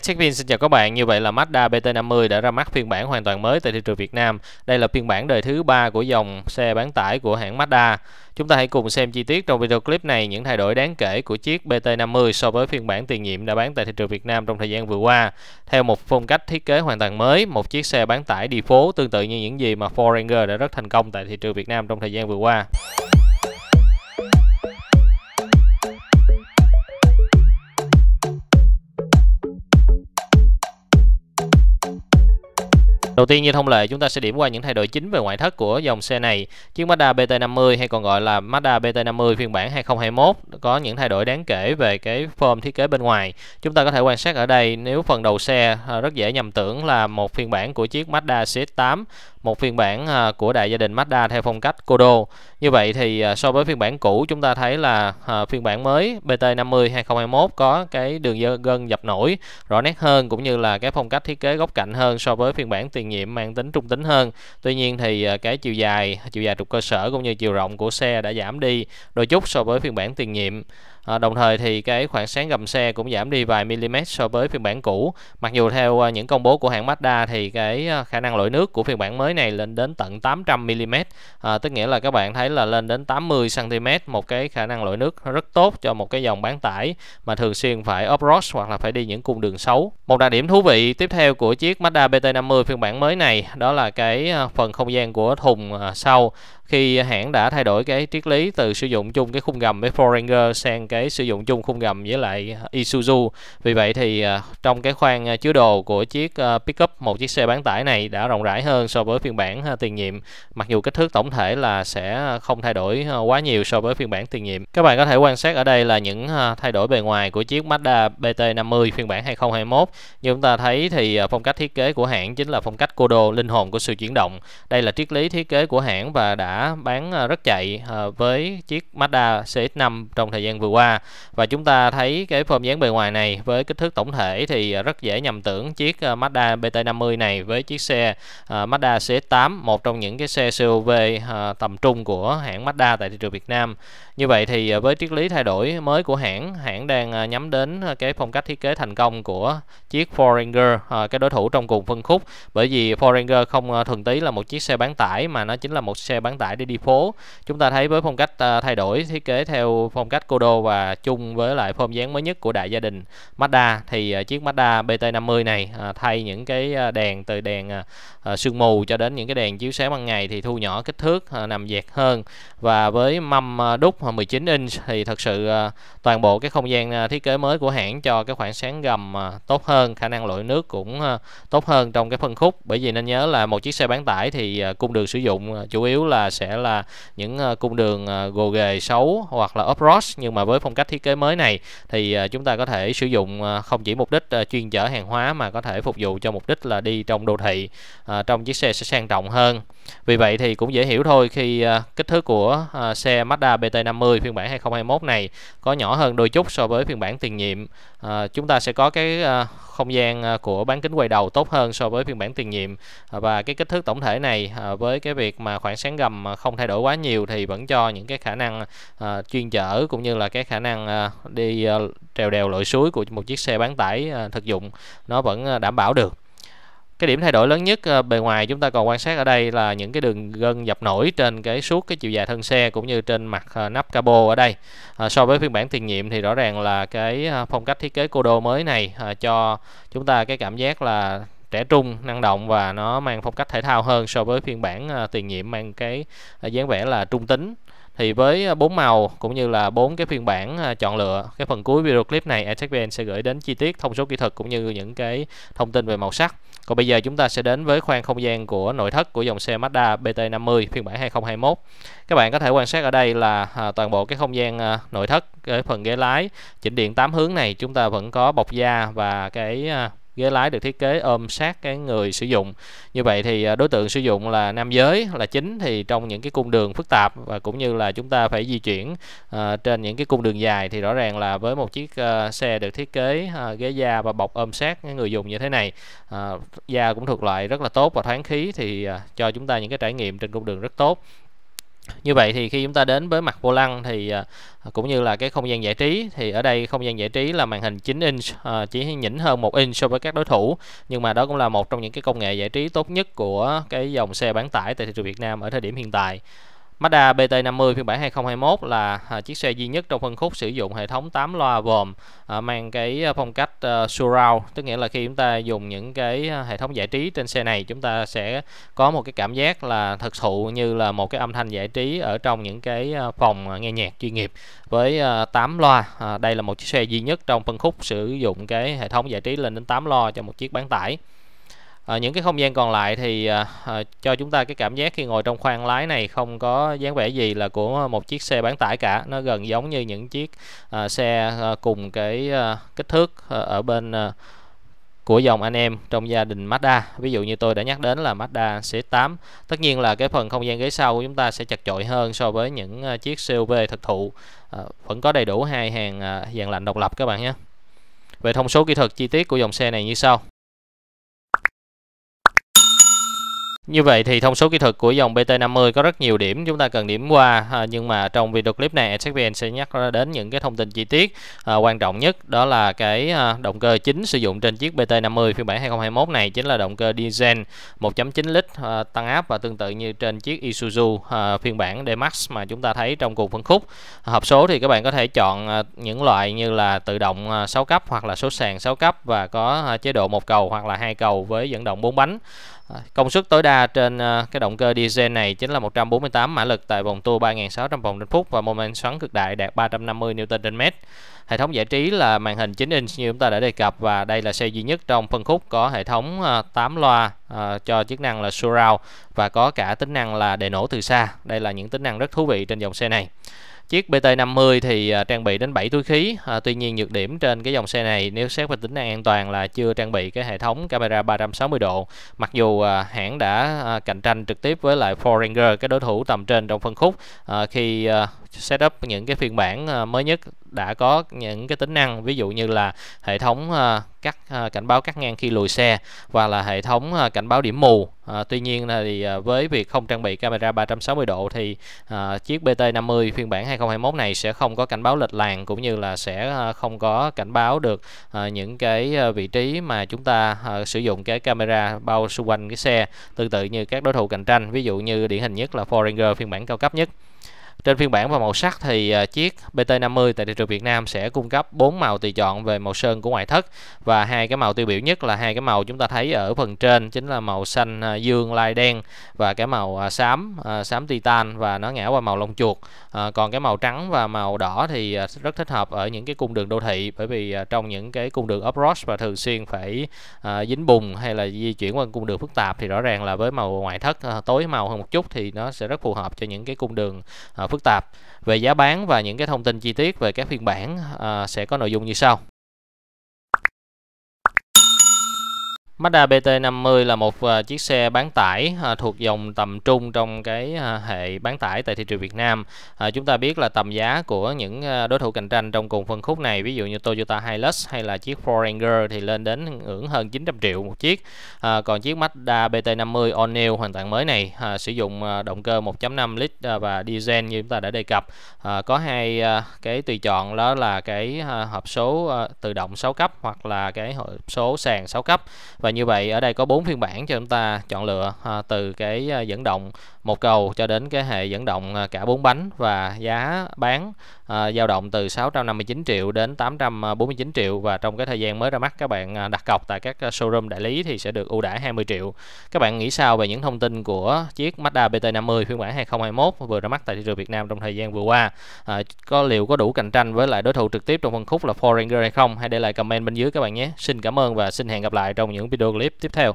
Techvin xin chào các bạn, như vậy là Mazda BT50 đã ra mắt phiên bản hoàn toàn mới tại thị trường Việt Nam. Đây là phiên bản đời thứ 3 của dòng xe bán tải của hãng Mazda. Chúng ta hãy cùng xem chi tiết trong video clip này những thay đổi đáng kể của chiếc BT50 so với phiên bản tiền nhiệm đã bán tại thị trường Việt Nam trong thời gian vừa qua. Theo một phong cách thiết kế hoàn toàn mới, một chiếc xe bán tải đi phố tương tự như những gì mà Ford Ranger đã rất thành công tại thị trường Việt Nam trong thời gian vừa qua. Đầu tiên như thông lệ chúng ta sẽ điểm qua những thay đổi chính về ngoại thất của dòng xe này. Chiếc Mazda BT50 hay còn gọi là Mazda BT50 phiên bản 2021 có những thay đổi đáng kể về cái form thiết kế bên ngoài. Chúng ta có thể quan sát ở đây nếu phần đầu xe ờ, rất dễ nhầm tưởng là một phiên bản của chiếc Mazda CX-8, một phiên bản ờ, của đại gia đình Mazda theo phong cách Kodo. Như vậy thì à, so với phiên bản cũ chúng ta thấy là à, phiên bản mới BT50 2021 có cái đường gân dập nổi rõ nét hơn cũng như là cái phong cách thiết kế góc cạnh hơn so với phiên bản tiền nhiệm mang tính trung tính hơn. Tuy nhiên thì à, cái chiều dài, chiều dài trục cơ sở cũng như chiều rộng của xe đã giảm đi đôi chút so với phiên bản tiền nhiệm. À, đồng thời thì cái khoảng sáng gầm xe cũng giảm đi vài mm so với phiên bản cũ. Mặc dù theo những công bố của hãng Mazda thì cái khả năng lội nước của phiên bản mới này lên đến tận 800 mm. À, tức nghĩa là các bạn thấy là lên đến 80 cm một cái khả năng lội nước rất tốt cho một cái dòng bán tải mà thường xuyên phải off-road hoặc là phải đi những cung đường xấu. Một đặc điểm thú vị tiếp theo của chiếc Mazda BT50 phiên bản mới này đó là cái ờ, phần không gian của thùng ờ, sau khi hãng đã thay đổi cái triết lý từ sử dụng chung cái khung gầm với Foreigner sang cái sử dụng chung khung gầm với lại Isuzu. Vì vậy thì à, trong cái khoang à, chứa đồ của chiếc à, pickup một chiếc xe bán tải này đã rộng rãi hơn so với phiên bản tiền nhiệm. Mặc dù kích thước tổng thể là sẽ không thay đổi quá nhiều so với phiên bản tiền nhiệm. Các bạn có thể quan sát ở đây là những thay đổi bề ngoài của chiếc Mazda BT50 phiên bản 2021. Như chúng ta thấy thì phong cách thiết kế của hãng chính là phong cách cô đồ linh hồn của sự chuyển động. Đây là triết lý thiết kế của hãng và đã bán ờ, rất chạy ờ, với chiếc Mazda CX-5 trong thời gian vừa qua và chúng ta thấy cái form dáng bề ngoài này với kích thước tổng thể thì ờ, rất dễ nhầm tưởng chiếc Mazda BT50 này với chiếc xe Mazda CX-8 một trong những cái xe SUV tầm trung của hãng Mazda tại thị trường Việt Nam như vậy thì với triết lý thay đổi mới của hãng hãng đang nhắm đến cái phong cách thiết kế thành công của chiếc Foreigner cái đối thủ trong cùng phân khúc bởi vì Foreigner không thuần tí là một chiếc xe bán tải mà nó chính là một xe bán tải tải trên đi phố chúng ta thấy với phong cách à, thay đổi thiết kế theo phong cách cô và chung với lại form dáng mới nhất của đại gia đình Mazda thì à, chiếc Mazda BT50 này à, thay những cái đèn từ đèn sương mù cho đến những cái đèn chiếu sáng ban ngày thì thu nhỏ kích thước nằm dẹt hơn và với mâm đúc 19 inch thì thật sự toàn bộ cái không gian thiết kế mới của hãng cho cái khoảng sáng gầm tốt hơn khả năng lội nước cũng tốt hơn trong cái phân khúc bởi vì nên nhớ là một chiếc xe bán tải thì cung đường sử dụng chủ yếu là sẽ là những ờ, cung đường ờ, gồ ghề xấu hoặc là off-road nhưng mà với phong cách thiết kế mới này thì ờ, chúng ta có thể sử dụng không chỉ mục đích chuyên chở hàng hóa mà có thể phục vụ cho mục đích là đi trong đô thị trong chiếc xe sẽ sang trọng hơn vì vậy thì cũng dễ hiểu thôi khi kích thước của xe Mazda BT50 phiên bản 2021 này có nhỏ hơn đôi chút so với phiên bản tiền nhiệm chúng ta sẽ có cái không gian à, của bán kính quay đầu tốt hơn so với phiên bản tiền nhiệm à, và cái kích thước tổng thể này à, với cái việc mà khoảng sáng gầm không thay đổi quá nhiều thì vẫn cho những cái khả năng chuyên chở cũng như là cái khả năng đi trèo đèo lội suối của một chiếc xe bán tải thực dụng nó vẫn đảm bảo được cái điểm thay đổi lớn nhất ờ, bề ngoài chúng ta còn quan sát ở đây là những cái đường gân dập nổi trên cái suốt cái chiều dài thân xe cũng như trên mặt ờ, nắp cabo ở đây ờ, so với phiên bản tiền nhiệm thì rõ ràng là cái phong cách thiết kế cô đô mới này cho chúng ta cái cảm giác là trẻ trung năng động và nó mang phong cách thể thao hơn so với phiên bản tiền nhiệm mang cái dáng vẻ là trung tính thì với à, bốn màu cũng như là bốn cái phiên bản à, chọn lựa cái phần cuối video clip này atvn à, sẽ gửi đến chi tiết thông số kỹ thuật cũng như những cái thông tin về màu sắc còn bây giờ chúng ta sẽ đến với khoang không gian của nội thất của dòng xe Mazda BT50 phiên bản 2021 các bạn có thể quan sát ở đây là toàn bộ cái không gian nội thất cái phần ghế lái chỉnh điện 8 hướng này chúng ta vẫn có bọc da và cái ghế lái được thiết kế ôm sát cái người sử dụng như vậy thì à, đối tượng sử dụng là nam giới là chính thì trong những cái cung đường phức tạp và cũng như là chúng ta phải di chuyển uh, trên những cái cung đường dài thì rõ ràng là với một chiếc uh, xe được thiết kế uh, ghế da và bọc ôm sát người dùng như thế này uh, da cũng thuộc loại rất là tốt và thoáng khí thì uh, cho chúng ta những cái trải nghiệm trên cung đường rất tốt như vậy thì khi chúng ta đến với mặt vô lăng thì à, à, cũng như là cái không gian giải trí thì ở đây không gian giải trí là màn hình 9 inch à, chỉ nhỉnh hơn một inch so với các đối thủ nhưng mà đó cũng là một trong những cái công nghệ giải trí tốt nhất của cái dòng xe bán tải tại thị trường Việt Nam ở thời điểm hiện tại Mazda BT50 phiên bản 2021 là à, chiếc xe duy nhất trong phân khúc sử dụng hệ thống 8 loa gồm à, mang cái à, phong cách surround tức nghĩa là khi chúng ta dùng những cái hệ thống giải trí trên xe này chúng ta sẽ có một cái cảm giác là thực thụ như là một cái âm thanh giải trí ở trong những cái phòng nghe nhạc chuyên nghiệp với 8 loa đây là một chiếc xe duy nhất trong phân khúc sử dụng cái hệ thống giải trí lên đến 8 loa cho một chiếc bán tải à, những cái không gian còn lại thì à, cho chúng ta cái cảm giác khi ngồi trong khoang lái này không có dáng vẻ gì là của một chiếc xe bán tải cả nó gần giống như những chiếc à, xe à, cùng cái à, kích thước à, ở bên à, của dòng anh em trong gia đình Mazda ví dụ như tôi đã nhắc đến là Mazda C8 tất nhiên là cái phần không gian ghế sau của chúng ta sẽ chặt chội hơn so với những chiếc CUV thực thụ à, vẫn có đầy đủ hai hàng à, dàn lạnh độc lập các bạn nhé về thông số kỹ thuật chi tiết của dòng xe này như sau Như vậy thì thông số kỹ thuật của dòng BT50 có rất nhiều điểm chúng ta cần điểm qua à, nhưng mà trong video clip này SXVN sẽ nhắc đến những cái thông tin chi tiết à, quan trọng nhất đó là cái à, động cơ chính sử dụng trên chiếc BT50 phiên bản 2021 này chính là động cơ diesel 1.9 lít tăng áp và tương tự như trên chiếc Isuzu phiên bản D-Max mà chúng ta thấy trong cuộc phân khúc. hộp số thì các bạn có thể chọn những loại như là tự động à, 6 cấp hoặc là số sàn 6 cấp và có chế độ một cầu hoặc là hai cầu với dẫn động 4 bánh. Công suất tối đa trên ờ, cái động cơ diesel này chính là 148 mã lực tại vòng tua 3600 vòng trên phút và mô men xoắn cực đại đạt 350 Newton trên mét. Hệ thống giải trí là màn hình 9 inch như chúng ta đã đề cập và đây là xe duy nhất trong phân khúc có hệ thống 8 ờ, loa ờ, cho chức năng là surround và có cả tính năng là đề nổ từ xa. Đây là những tính năng rất thú vị trên dòng xe này. Chiếc BT50 thì à, trang bị đến 7 túi khí, à, tuy nhiên nhược điểm trên cái dòng xe này nếu xét về tính năng an toàn là chưa trang bị cái hệ thống camera 360 độ. Mặc dù à, hãng đã à, cạnh tranh trực tiếp với lại Ford Ranger, cái đối thủ tầm trên trong phân khúc à, khi à, setup những cái phiên bản ờ, mới nhất đã có những cái tính năng ví dụ như là hệ thống ờ, cắt ờ, cảnh báo cắt ngang khi lùi xe và là hệ thống cảnh báo điểm mù tuy nhiên thì với việc không trang bị camera 360 độ thì chiếc BT50 phiên bản 2021 này sẽ không có cảnh báo lệch làng cũng như là sẽ không có cảnh báo được những cái vị trí mà chúng ta sử dụng cái camera bao xung quanh cái xe tương tự như các đối thủ cạnh tranh ví dụ như điển hình nhất là Forerunner phiên bản cao cấp nhất trên phiên bản và màu sắc thì à, chiếc BT50 tại thị trường Việt Nam sẽ cung cấp 4 màu tùy chọn về màu sơn của ngoại thất và hai cái màu tiêu biểu nhất là hai cái màu chúng ta thấy ở phần trên chính là màu xanh à, dương lai đen và cái màu à, xám xám titan và nó ngã qua màu lông chuột. còn cái màu trắng và màu đỏ thì rất thích hợp ở những cái cung đường đô thị bởi vì trong những cái cung đường approach và thường xuyên phải dính bùn hay là di chuyển qua cung đường phức tạp thì rõ ràng là với màu ngoại thất tối màu hơn một chút thì nó sẽ rất phù hợp cho những cái cung đường phức phức tạp. Về giá bán và những cái thông tin chi tiết về các phiên bản à, sẽ có nội dung như sau. Mazda BT50 là một à, chiếc xe bán tải à, thuộc dòng tầm trung trong cái à, hệ bán tải tại thị trường Việt Nam. chúng ta biết là tầm giá của những đối thủ cạnh tranh trong cùng phân khúc này, ví dụ như Toyota Hilux hay là chiếc Ford thì lên đến ngưỡng hơn 900 triệu một chiếc. còn chiếc Mazda BT50 All New hoàn toàn mới này sử dụng động cơ 1.5 lít và diesel như chúng ta đã đề cập. có hai cái tùy chọn đó là cái hộp số tự động 6 cấp hoặc là cái hộp số sàn 6 cấp và như vậy ở đây có bốn phiên bản cho chúng ta chọn lựa à, từ cái à, dẫn động một cầu cho đến cái hệ dẫn động à, cả bốn bánh và giá bán à, dao à, động từ 659 triệu đến 849 triệu và trong cái thời gian mới ra mắt các bạn à, đặt cọc tại các showroom đại lý thì sẽ được ưu đãi 20 triệu. Các bạn nghĩ sao về những thông tin của chiếc Mazda BT50 phiên bản 2021 vừa ra mắt tại thị trường Việt Nam trong thời gian vừa qua? À, có liệu có đủ cạnh tranh với lại đối thủ trực tiếp trong phân khúc là Ford Ranger hay không? Hãy để lại comment bên dưới các bạn nhé. Xin cảm ơn và xin hẹn gặp lại trong những video clip tiếp theo.